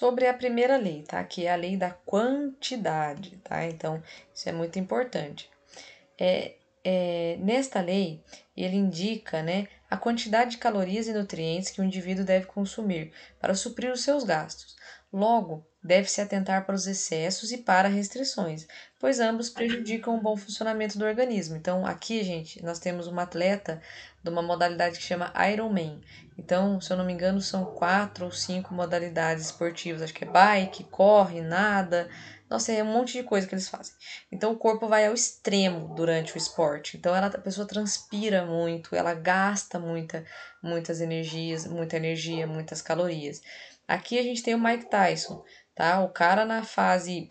sobre a primeira lei, tá? Que é a lei da quantidade, tá? Então, isso é muito importante. É, é, nesta lei, ele indica né, a quantidade de calorias e nutrientes que o indivíduo deve consumir para suprir os seus gastos. Logo, deve se atentar para os excessos e para restrições, pois ambos prejudicam o bom funcionamento do organismo. Então, aqui, gente, nós temos uma atleta de uma modalidade que chama Ironman. Então, se eu não me engano, são quatro ou cinco modalidades esportivas, acho que é bike, corre, nada, nossa, é um monte de coisa que eles fazem. Então o corpo vai ao extremo durante o esporte. Então ela, a pessoa transpira muito, ela gasta muita, muitas energias, muita energia, muitas calorias. Aqui a gente tem o Mike Tyson tá? O cara na fase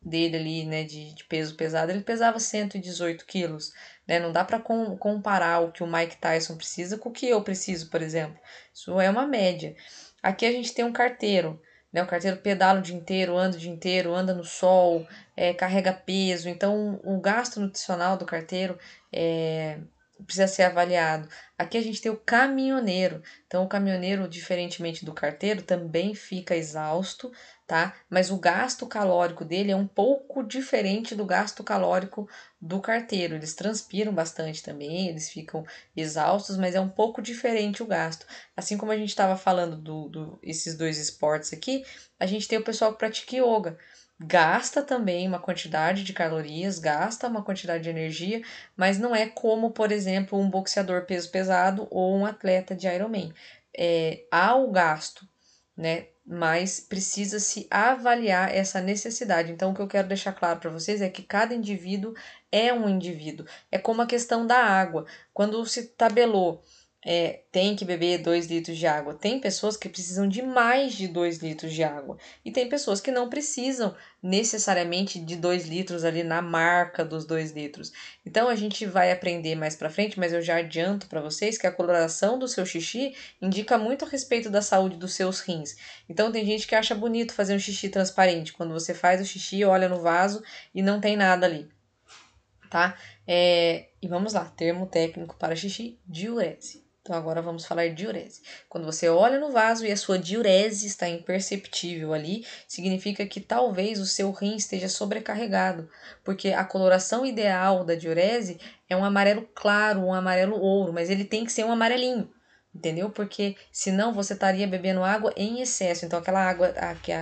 dele ali, né, de, de peso pesado, ele pesava 118 quilos, né? Não dá para com, comparar o que o Mike Tyson precisa com o que eu preciso, por exemplo. Isso é uma média. Aqui a gente tem um carteiro, né? O carteiro pedala o dia inteiro, anda o dia inteiro, anda no sol, é, carrega peso. Então, o gasto nutricional do carteiro é, precisa ser avaliado. Aqui a gente tem o caminhoneiro. Então, o caminhoneiro, diferentemente do carteiro, também fica exausto, tá? Mas o gasto calórico dele é um pouco diferente do gasto calórico do carteiro. Eles transpiram bastante também, eles ficam exaustos, mas é um pouco diferente o gasto. Assim como a gente estava falando do, do esses dois esportes aqui, a gente tem o pessoal que pratica yoga gasta também uma quantidade de calorias, gasta uma quantidade de energia, mas não é como, por exemplo, um boxeador peso pesado ou um atleta de Ironman. É, há o gasto, né? Mas precisa se avaliar essa necessidade. Então, o que eu quero deixar claro para vocês é que cada indivíduo é um indivíduo. É como a questão da água. Quando se tabelou é, tem que beber 2 litros de água. Tem pessoas que precisam de mais de 2 litros de água. E tem pessoas que não precisam necessariamente de 2 litros ali na marca dos 2 litros. Então a gente vai aprender mais para frente, mas eu já adianto para vocês que a coloração do seu xixi indica muito a respeito da saúde dos seus rins. Então tem gente que acha bonito fazer um xixi transparente. Quando você faz o xixi, olha no vaso e não tem nada ali. Tá? É, e vamos lá, termo técnico para xixi, diurese. Então agora vamos falar de diurese. Quando você olha no vaso e a sua diurese está imperceptível ali, significa que talvez o seu rim esteja sobrecarregado, porque a coloração ideal da diurese é um amarelo claro, um amarelo ouro, mas ele tem que ser um amarelinho. Entendeu? Porque senão você estaria bebendo água em excesso. Então, aquela água,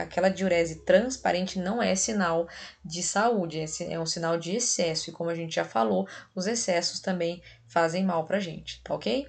aquela diurese transparente não é sinal de saúde, é, é um sinal de excesso. E como a gente já falou, os excessos também fazem mal pra gente, tá ok?